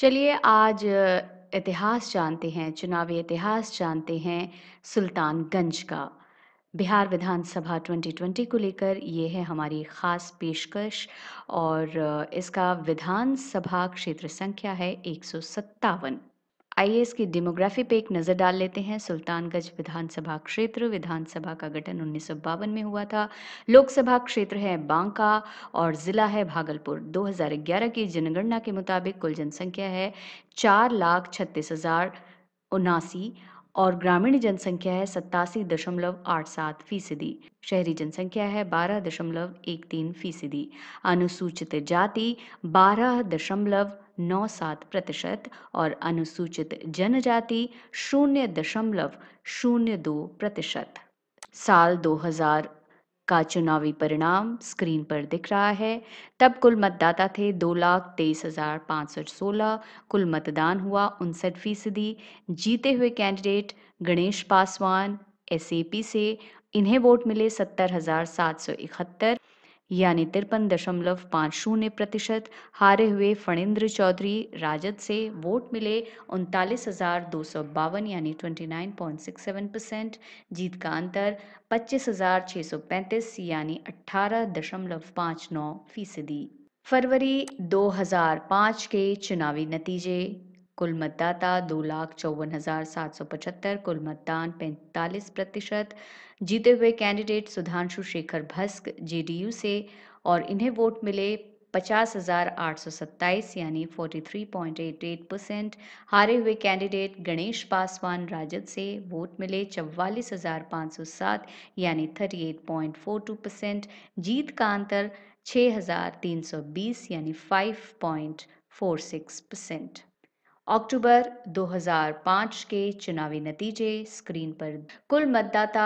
चलिए आज इतिहास जानते हैं चुनावी इतिहास जानते हैं सुल्तानगंज का बिहार विधानसभा 2020 को लेकर ये है हमारी ख़ास पेशकश और इसका विधानसभा क्षेत्र संख्या है एक सौ सत्तावन आइए इसकी डेमोग्राफी पे एक नज़र डाल लेते हैं सुल्तानगंज विधानसभा क्षेत्र विधानसभा का गठन उन्नीस में हुआ था लोकसभा क्षेत्र है बांका और ज़िला है भागलपुर 2011 की जनगणना के मुताबिक कुल जनसंख्या है चार लाख छत्तीस हज़ार उनासी और ग्रामीण जनसंख्या है सत्तासी दशमलव आठ सात फीसदी शहरी जनसंख्या है बारह दशमलव एक तीन फीसदी अनुसूचित जाति बारह दशमलव नौ सात प्रतिशत और अनुसूचित जनजाति शून्य दशमलव शून्य दो प्रतिशत साल हजार का चुनावी परिणाम स्क्रीन पर दिख रहा है तब कुल मतदाता थे दो लाख तेईस हज़ार पाँच सौ सोलह कुल मतदान हुआ उनसठ फीसदी जीते हुए कैंडिडेट गणेश पासवान एस से इन्हें वोट मिले सत्तर हज़ार सात सौ इकहत्तर यानी तिरपन दशमलव पाँच शून्य प्रतिशत हारे हुए फणेंद्र चौधरी राजद से वोट मिले उनतालीस हज़ार दो सौ बावन यानी twenty nine point six seven percent जीत का अंतर पच्चीस हज़ार छः सौ पैंतीस यानी अट्ठारह दशमलव पाँच नौ फीसदी फरवरी 2005 के चुनावी नतीजे कुल मतदाता दो लाख चौवन हजार सात सौ पचहत्तर कुल मतदान पैंतालीस प्रतिशत जीते हुए कैंडिडेट सुधांशु शेखर भस्क जेडीयू से और इन्हें वोट मिले पचास हजार आठ सौ सत्ताईस यानी forty three point eight eight percent हारे हुए कैंडिडेट गणेश पासवान राजद से वोट मिले चवालीस हजार पाँच सौ सात यानी thirty eight point four two percent जीत का अंतर छः हजार तीन सौ बीस यानी five point four six percent October 2005 के चुनावी नतीजे स्क्रीन पर कुल मतदाता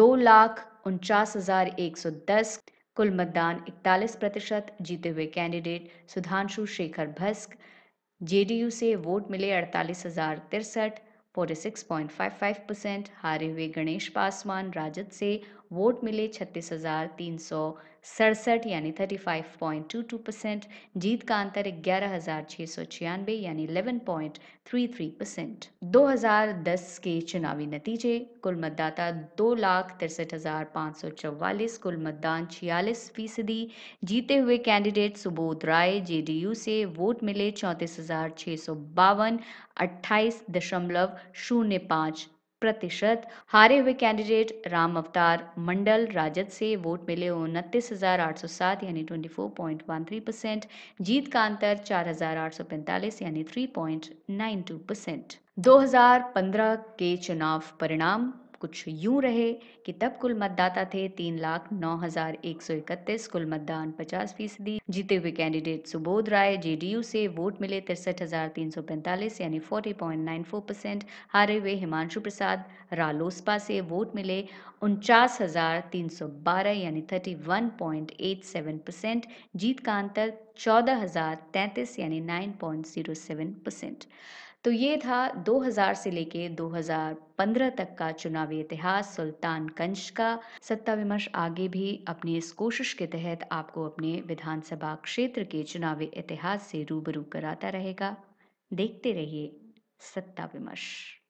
दो लाख उनचास हजार एक सौ दस कुल मतदान 41 प्रतिशत जीते हुए कैंडिडेट सुधांशु शेखर भस्क जेडीयू से वोट मिले अड़तालीस हजार तिरसठ forty six point five five percent हारे हुए गणेश पासवान राजद से वोट मिले छत्तीस हज़ार तीन सौ सड़सठ यानी टू परसेंट जीत का अंतर ग्यारह हज़ार छः सौ छियानवे यानी 11.33 परसेंट 2010 के चुनावी नतीजे कुल मतदाता दो लाख तिरसठ हज़ार पाँच सौ चौवालीस कुल मतदान छियालीस फीसदी जीते हुए कैंडिडेट सुबोध राय जेडीयू से वोट मिले चौंतीस हज़ार छह सौ बावन अट्ठाईस दशमलव शून्य पाँच प्रतिशत हारे हुए कैंडिडेट राम अवतार मंडल राजद से वोट मिले उनतीस हज़ार आठ सौ सात यानी twenty four point one three percent जीत का अंतर चार हज़ार आठ सौ पैंतालीस यानी three point nine two percent दो हजार पंद्रह के चुनाव परिणाम कुछ यूं रहे कि तब कुल मतदाता थे तीन लाख नौ हजार एक सौ इकतीस कुल मतदान पचास फीसदी जीते हुए कैंडिडेट सुबोध राय जेडीयू से वोट मिले तिरसठ हजार तीन सौ पैंतालीस यानी forty point nine four percent हारे हुए हिमांशु प्रसाद रालोसपा से वोट मिले उनचास हजार तीन सौ बारह यानी thirty one point eight seven percent जीत का अंतर चौदह हजार तैंतीस यानी nine point zero seven percent तो ये था 2000 से लेके 2015 तक का चुनावी इतिहास सुल्तान कंश का सत्ता विमर्श आगे भी अपनी इस कोशिश के तहत आपको अपने विधानसभा क्षेत्र के चुनावी इतिहास से रूबरू कराता रहेगा देखते रहिए सत्ता विमर्श